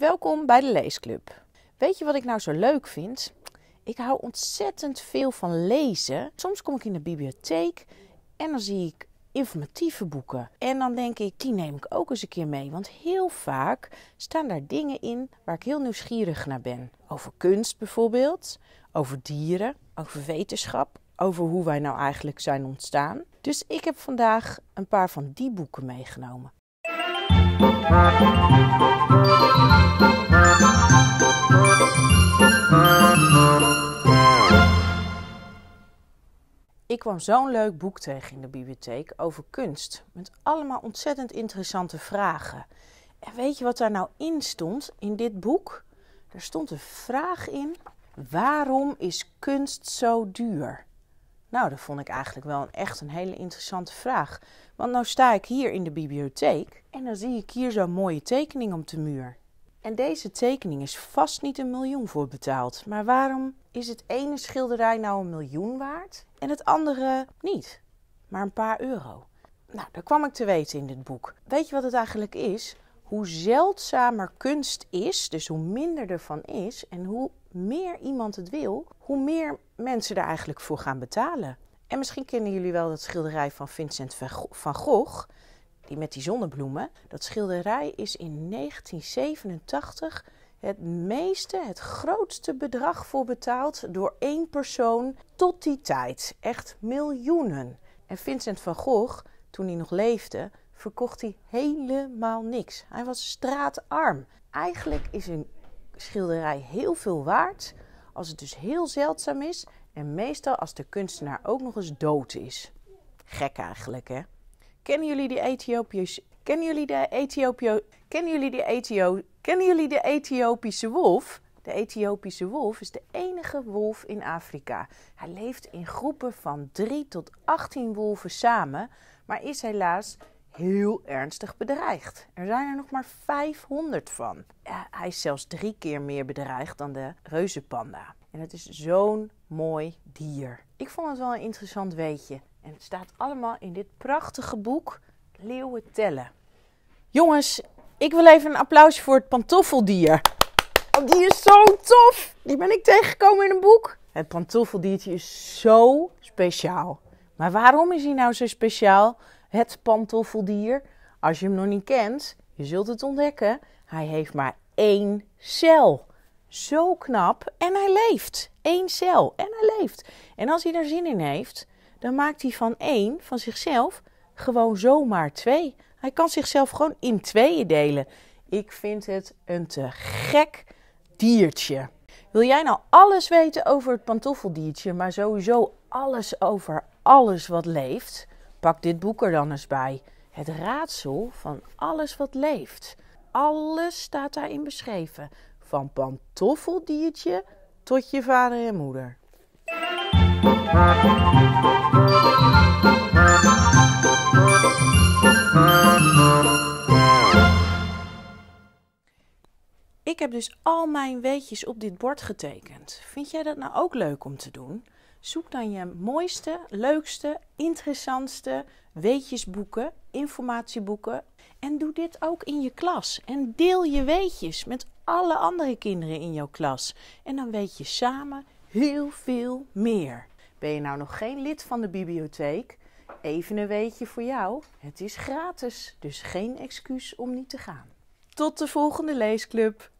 Welkom bij de Leesclub. Weet je wat ik nou zo leuk vind? Ik hou ontzettend veel van lezen. Soms kom ik in de bibliotheek en dan zie ik informatieve boeken. En dan denk ik, die neem ik ook eens een keer mee. Want heel vaak staan daar dingen in waar ik heel nieuwsgierig naar ben. Over kunst bijvoorbeeld, over dieren, over wetenschap, over hoe wij nou eigenlijk zijn ontstaan. Dus ik heb vandaag een paar van die boeken meegenomen. Ik kwam zo'n leuk boek tegen in de bibliotheek over kunst. Met allemaal ontzettend interessante vragen. En weet je wat daar nou in stond in dit boek? Er stond een vraag in: waarom is kunst zo duur? Nou, dat vond ik eigenlijk wel een, echt een hele interessante vraag. Want nou sta ik hier in de bibliotheek en dan zie ik hier zo'n mooie tekening op de muur. En deze tekening is vast niet een miljoen voor betaald. Maar waarom is het ene schilderij nou een miljoen waard en het andere niet, maar een paar euro? Nou, daar kwam ik te weten in dit boek. Weet je wat het eigenlijk is? hoe zeldzamer kunst is, dus hoe minder ervan is en hoe meer iemand het wil, hoe meer mensen er eigenlijk voor gaan betalen. En misschien kennen jullie wel dat schilderij van Vincent van Gogh, die met die zonnebloemen. Dat schilderij is in 1987 het meeste, het grootste bedrag voor betaald door één persoon tot die tijd. Echt miljoenen. En Vincent van Gogh, toen hij nog leefde, verkocht hij helemaal niks. Hij was straatarm. Eigenlijk is een schilderij heel veel waard als het dus heel zeldzaam is en meestal als de kunstenaar ook nog eens dood is. Gek eigenlijk, hè? Kennen jullie de Ethiopiërs? Kennen jullie de Ethiopio? Kennen jullie de Ethio? Kennen jullie de Ethiopische wolf? De Ethiopische wolf is de enige wolf in Afrika. Hij leeft in groepen van 3 tot 18 wolven samen, maar is helaas heel ernstig bedreigd. Er zijn er nog maar 500 van. hij is zelfs drie keer meer bedreigd dan de reuzenpanda. En het is zo'n mooi dier. Ik vond het wel een interessant weetje. En het staat allemaal in dit prachtige boek Leeuwen tellen. Jongens, ik wil even een applaus voor het pantoffeldier. Want die is zo tof. Die ben ik tegengekomen in een boek. Het pantoffeldiertje is zo speciaal. Maar waarom is hij nou zo speciaal? het pantoffeldier. Als je hem nog niet kent, je zult het ontdekken. Hij heeft maar één cel. Zo knap. En hij leeft. Eén cel. En hij leeft. En als hij daar zin in heeft, dan maakt hij van één, van zichzelf, gewoon zomaar twee. Hij kan zichzelf gewoon in tweeën delen. Ik vind het een te gek diertje. Wil jij nou alles weten over het pantoffeldiertje, maar sowieso alles over alles wat leeft? Pak dit boek er dan eens bij. Het raadsel van alles wat leeft. Alles staat daarin beschreven. Van pantoffeldiertje tot je vader en moeder. heb dus al mijn weetjes op dit bord getekend. Vind jij dat nou ook leuk om te doen? Zoek dan je mooiste, leukste, interessantste weetjesboeken, informatieboeken. En doe dit ook in je klas. En deel je weetjes met alle andere kinderen in jouw klas. En dan weet je samen heel veel meer. Ben je nou nog geen lid van de bibliotheek? Even een weetje voor jou. Het is gratis, dus geen excuus om niet te gaan. Tot de volgende leesclub.